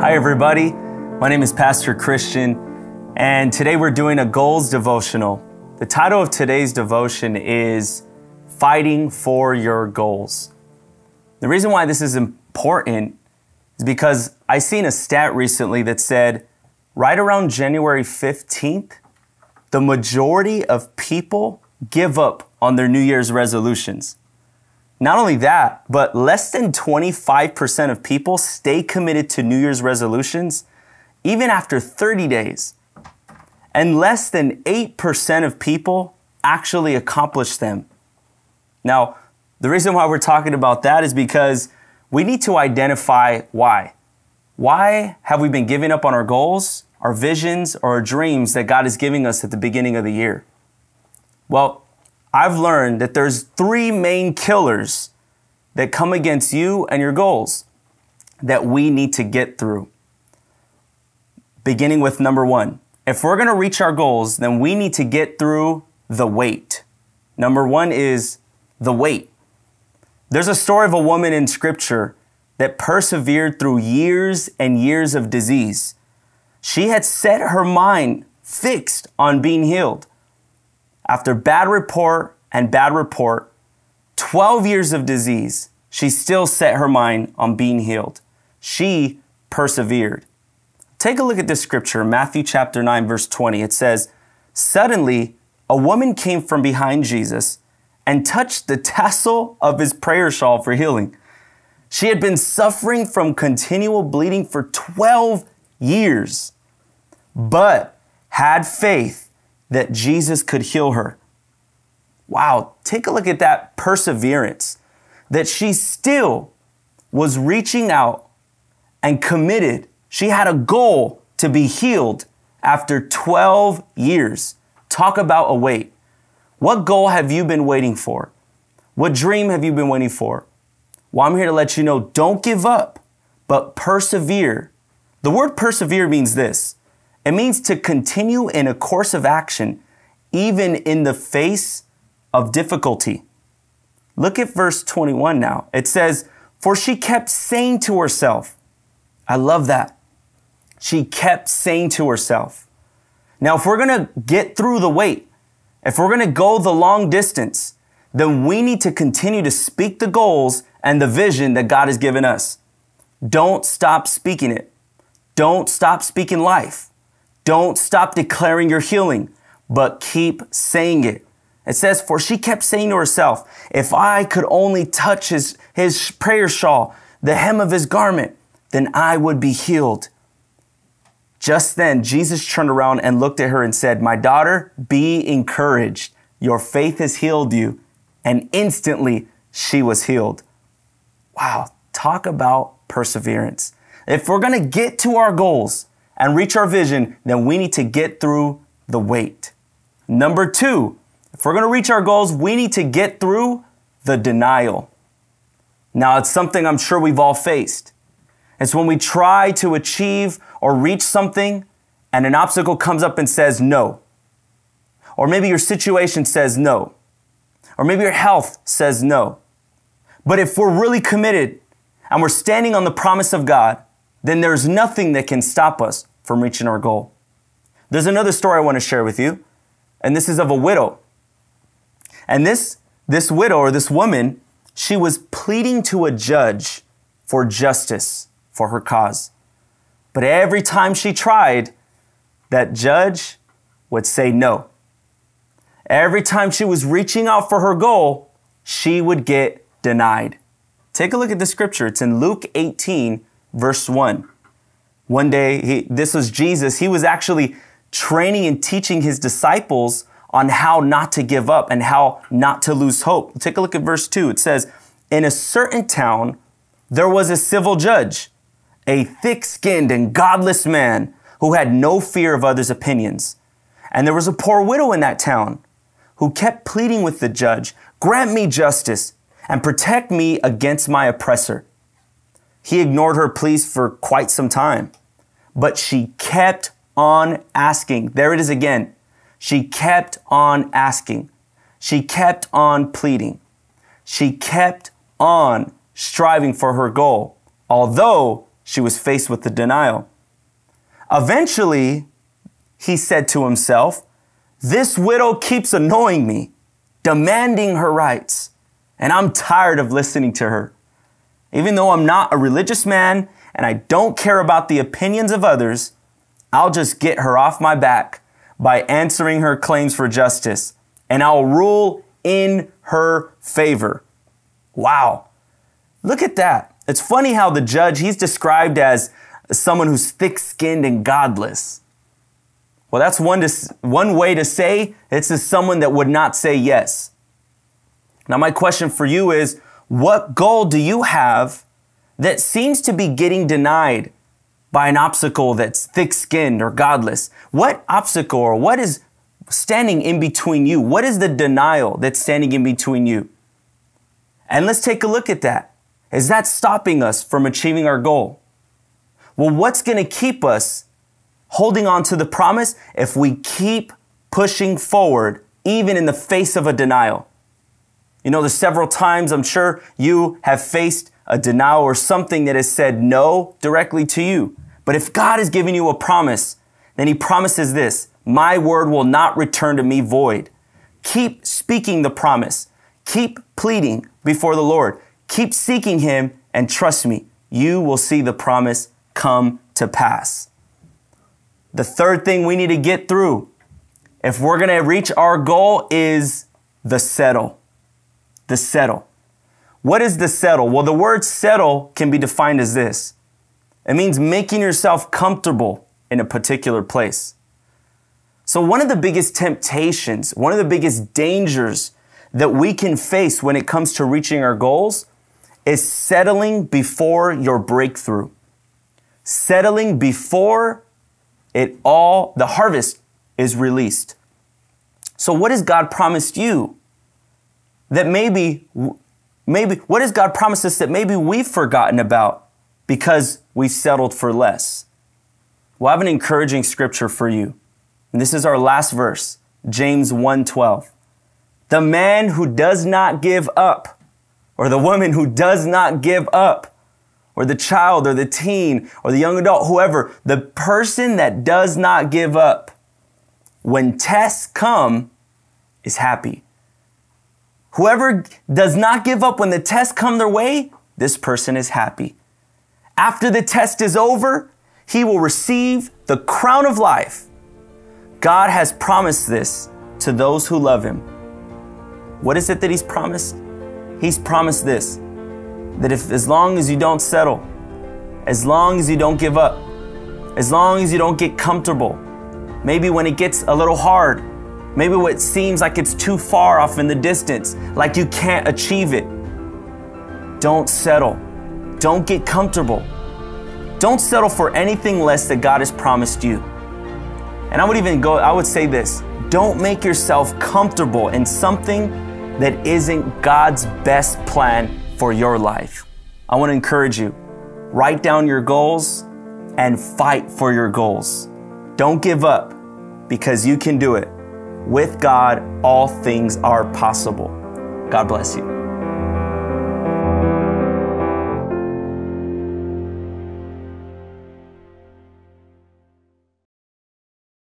Hi, everybody. My name is Pastor Christian, and today we're doing a goals devotional. The title of today's devotion is Fighting for Your Goals. The reason why this is important is because I seen a stat recently that said right around January 15th, the majority of people give up on their New Year's resolutions. Not only that, but less than 25% of people stay committed to New Year's resolutions even after 30 days. And less than 8% of people actually accomplish them. Now, the reason why we're talking about that is because we need to identify why. Why have we been giving up on our goals, our visions, or our dreams that God is giving us at the beginning of the year? Well, I've learned that there's three main killers that come against you and your goals that we need to get through. Beginning with number one. If we're going to reach our goals, then we need to get through the weight. Number one is the weight. There's a story of a woman in scripture that persevered through years and years of disease. She had set her mind fixed on being healed. After bad report and bad report, 12 years of disease, she still set her mind on being healed. She persevered. Take a look at this scripture, Matthew chapter 9, verse 20. It says, Suddenly, a woman came from behind Jesus and touched the tassel of his prayer shawl for healing. She had been suffering from continual bleeding for 12 years, but had faith that Jesus could heal her. Wow, take a look at that perseverance that she still was reaching out and committed. She had a goal to be healed after 12 years. Talk about a wait. What goal have you been waiting for? What dream have you been waiting for? Well, I'm here to let you know don't give up, but persevere. The word persevere means this it means to continue in a course of action, even in the face of difficulty. Look at verse 21 now. It says, For she kept saying to herself, I love that. She kept saying to herself. Now, if we're going to get through the wait, if we're going to go the long distance, then we need to continue to speak the goals and the vision that God has given us. Don't stop speaking it. Don't stop speaking life. Don't stop declaring your healing, but keep saying it. It says, For she kept saying to herself, If I could only touch his, his prayer shawl, the hem of his garment, then I would be healed. Just then, Jesus turned around and looked at her and said, My daughter, be encouraged. Your faith has healed you. And instantly, she was healed. Wow, talk about perseverance. If we're gonna get to our goals, and reach our vision, then we need to get through the wait. Number two, if we're going to reach our goals, we need to get through the denial. Now, it's something I'm sure we've all faced. It's when we try to achieve or reach something and an obstacle comes up and says no. Or maybe your situation says no. Or maybe your health says no. But if we're really committed and we're standing on the promise of God, then there's nothing that can stop us from reaching our goal. There's another story I want to share with you, and this is of a widow. And this, this widow or this woman, she was pleading to a judge for justice for her cause. But every time she tried, that judge would say no. Every time she was reaching out for her goal, she would get denied. Take a look at the scripture. It's in Luke 18, verse 1. One day, he, this was Jesus. He was actually training and teaching his disciples on how not to give up and how not to lose hope. Take a look at verse 2. It says, In a certain town, there was a civil judge, a thick skinned and godless man who had no fear of others' opinions. And there was a poor widow in that town who kept pleading with the judge, Grant me justice and protect me against my oppressor. He ignored her pleas for quite some time, but she kept on asking. There it is again. She kept on asking. She kept on pleading. She kept on striving for her goal, although she was faced with the denial. Eventually, he said to himself, This widow keeps annoying me, demanding her rights, and I'm tired of listening to her. Even though I'm not a religious man and I don't care about the opinions of others, I'll just get her off my back by answering her claims for justice and I'll rule in her favor. Wow. Look at that. It's funny how the judge, he's described as someone who's thick skinned and godless. Well, that's one, to, one way to say it's someone that would not say yes. Now, my question for you is what goal do you have that seems to be getting denied by an obstacle that's thick skinned or godless? What obstacle or what is standing in between you? What is the denial that's standing in between you? And let's take a look at that. Is that stopping us from achieving our goal? Well, what's going to keep us holding on to the promise if we keep pushing forward, even in the face of a denial? You know, there's several times I'm sure you have faced a denial or something that has said no directly to you. But if God has given you a promise, then He promises this My word will not return to me void. Keep speaking the promise. Keep pleading before the Lord. Keep seeking Him and trust me, you will see the promise come to pass. The third thing we need to get through if we're going to reach our goal is the settle the settle. What is the settle? Well, the word settle can be defined as this it means making yourself comfortable in a particular place. So, one of the biggest temptations, one of the biggest dangers that we can face when it comes to reaching our goals is settling before your breakthrough. Settling before it all, the harvest is released. So, what has God promised you? that maybe maybe what has God promised us that maybe we've forgotten about because we settled for less? Well, I have an encouraging scripture for you. And this is our last verse, James 1:12. The man who does not give up, or the woman who does not give up, or the child or the teen or the young adult, whoever, the person that does not give up when tests come is happy. Whoever does not give up when the tests come their way, this person is happy. After the test is over, he will receive the crown of life. God has promised this to those who love him. What is it that he's promised? He's promised this that if as long as you don't settle, as long as you don't give up, as long as you don't get comfortable, maybe when it gets a little hard, Maybe what seems like it's too far off in the distance, like you can't achieve it. Don't settle. Don't get comfortable. Don't settle for anything less that God has promised you. And I would even go, I would say this don't make yourself comfortable in something that isn't God's best plan for your life. I want to encourage you write down your goals and fight for your goals. Don't give up because you can do it. With God, all things are possible. God bless you.